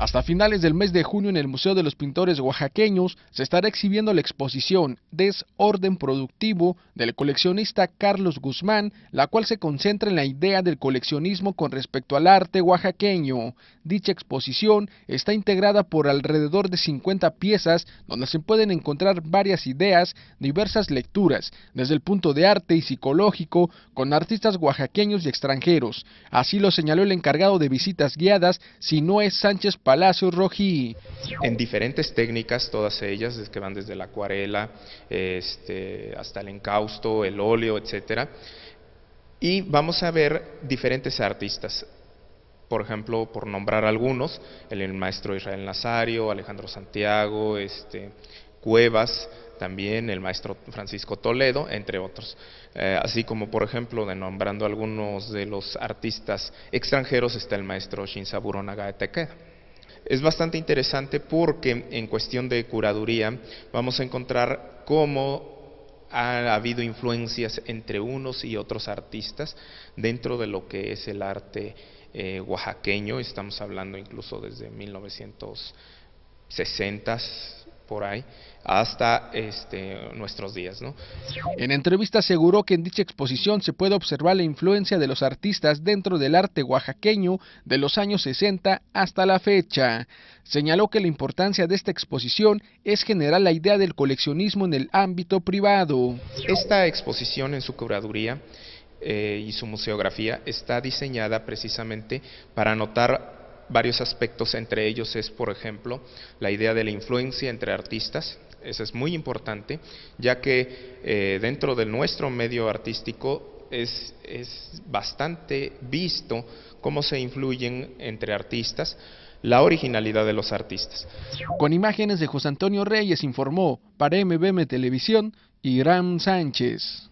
Hasta finales del mes de junio en el Museo de los Pintores Oaxaqueños se estará exhibiendo la exposición Desorden Productivo del coleccionista Carlos Guzmán, la cual se concentra en la idea del coleccionismo con respecto al arte oaxaqueño. Dicha exposición está integrada por alrededor de 50 piezas donde se pueden encontrar varias ideas, diversas lecturas, desde el punto de arte y psicológico, con artistas oaxaqueños y extranjeros. Así lo señaló el encargado de visitas guiadas, Sinoé Sánchez Rojí. En diferentes técnicas, todas ellas, es que van desde la acuarela este, hasta el encausto, el óleo, etcétera. Y vamos a ver diferentes artistas por ejemplo, por nombrar algunos, el, maestro Israel Nazario, Alejandro Santiago, este, Cuevas, también el maestro Francisco Toledo, entre otros. Eh, así como, por ejemplo, de nombrando algunos de los artistas extranjeros, está el maestro Shinsaburo de es bastante interesante porque en cuestión de curaduría vamos a encontrar cómo ha habido influencias entre unos y otros artistas dentro de lo que es el arte eh, oaxaqueño. Estamos hablando incluso desde 1960, por ahí hasta este, nuestros días. En entrevista aseguró que en dicha exposición se puede observar la influencia de los artistas dentro del arte oaxaqueño de los años 60 hasta la fecha. Señaló que la importancia de esta exposición es generar la idea del coleccionismo en el ámbito privado. Esta exposición en su curaduría eh, y su museografía está diseñada precisamente para anotar varios aspectos, entre ellos es, por ejemplo, la idea de la influencia entre artistas, eso es muy importante, ya que eh, dentro de nuestro medio artístico es, es bastante visto cómo se influyen entre artistas, la originalidad de los artistas. Con imágenes de José Antonio Reyes informó para MBM Televisión, Irán Sánchez.